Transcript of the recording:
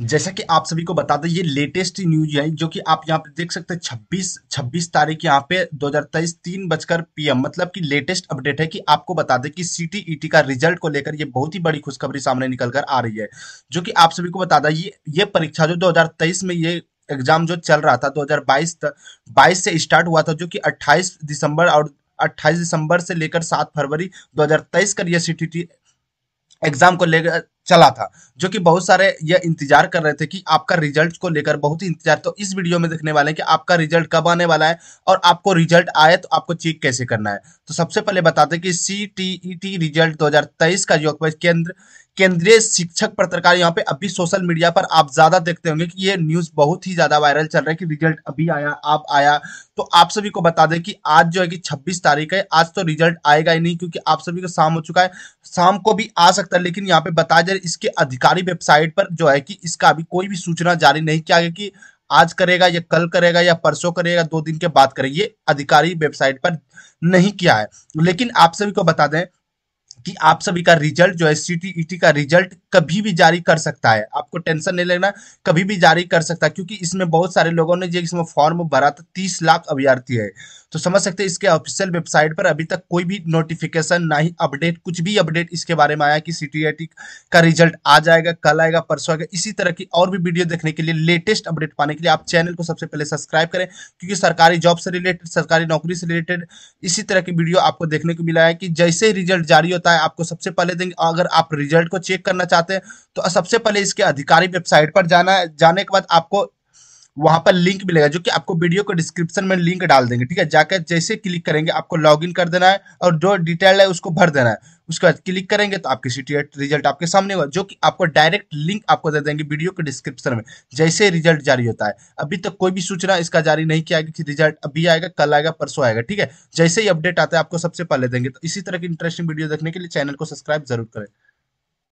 जैसा कि आप सभी को बता दें ये लेटेस्ट न्यूज है जो कि आप यहाँ पे देख सकते हैं 26 26 तारीख यहाँ पे 2023 हजार तीन बजकर पीएम मतलब कि लेटेस्ट अपडेट है कि आपको बता दें कि सीटीईटी e का रिजल्ट को लेकर ये बहुत ही बड़ी खुशखबरी सामने निकल कर आ रही है जो कि आप सभी को बता दें ये ये परीक्षा जो 2023 में ये एग्जाम जो चल रहा था दो तक 22 से स्टार्ट हुआ था जो की अट्ठाईस दिसंबर और अट्ठाईस दिसंबर से लेकर सात फरवरी 2023 कर यह एग्जाम e को लेकर चला था जो कि बहुत सारे ये इंतजार कर रहे थे कि आपका रिजल्ट को लेकर बहुत ही इंतजार तो इस वीडियो में देखने वाले हैं कि आपका रिजल्ट कब आने वाला है और आपको रिजल्ट आए तो आपको चेक कैसे करना है तो सबसे पहले बताते कि C T E T result दो का जो केंद्र केंद्रीय शिक्षक पत्रकार यहाँ पे अभी सोशल मीडिया पर आप ज्यादा देखते होंगे कि ये न्यूज बहुत ही ज्यादा वायरल चल रहा है कि रिजल्ट अभी आया आप आया तो आप सभी को बता दें कि आज जो है कि 26 तारीख है आज तो रिजल्ट आएगा ही नहीं क्योंकि आप सभी को शाम हो चुका है शाम को भी आ सकता है लेकिन यहाँ पे बताया मैनेजर इसके अधिकारी वेबसाइट पर जो है कि इसका अभी कोई भी सूचना जारी नहीं किया गया कि आज करेगा या कल करेगा या परसों करेगा दो दिन के बाद करेगा ये अधिकारी वेबसाइट पर नहीं किया है लेकिन आप सभी को बता दें कि आप सभी का रिजल्ट जो है सी e का रिजल्ट कभी भी जारी कर सकता है आपको टेंशन नहीं लेना कभी भी जारी कर सकता है क्योंकि इसमें बहुत सारे लोगों ने जो इसमें फॉर्म भरा था तीस लाख अभ्यर्थी है तो समझ सकते हैं इसके ऑफिशियल वेबसाइट पर अभी तक कोई भी नोटिफिकेशन ना ही अपडेट कुछ भी अपडेट इसके बारे में आया कि सी e का रिजल्ट आ जाएगा कल आएगा परसों आएगा इसी तरह की और भी वीडियो देखने के लिए लेटेस्ट अपडेट पाने के लिए आप चैनल को सबसे पहले सब्सक्राइब करें क्योंकि सरकारी जॉब से रिलेटेड सरकारी नौकरी से रिलेटेड इसी तरह की वीडियो आपको देखने को मिला है कि जैसे ही रिजल्ट जारी होता है है आपको सबसे पहले देंगे अगर आप रिजल्ट को चेक करना चाहते हैं तो सबसे पहले इसके आधिकारिक वेबसाइट पर जाना है जाने के बाद आपको वहां पर लिंक मिलेगा जो कि आपको वीडियो को डिस्क्रिप्शन में लिंक डाल देंगे ठीक है जाकर जैसे क्लिक करेंगे आपको लॉगिन कर देना है और जो डिटेल है उसको भर देना है उसके बाद क्लिक करेंगे तो आपकी सी रिजल्ट आपके सामने होगा जो कि आपको डायरेक्ट लिंक आपको दे देंगे वीडियो के डिस्क्रिप्शन में जैसे रिजल्ट जारी होता है अभी तक तो कोई भी सूचना इसका जारी नहीं किया गया कि रिजल्ट अभी आएगा कल आएगा परसों आएगा ठीक है जैसे ही अपडेट आता है आपको सबसे पहले देंगे तो इसी तरह की इंटरेस्टिंग वीडियो देखने के लिए चैनल को सब्सक्राइब जरूर करें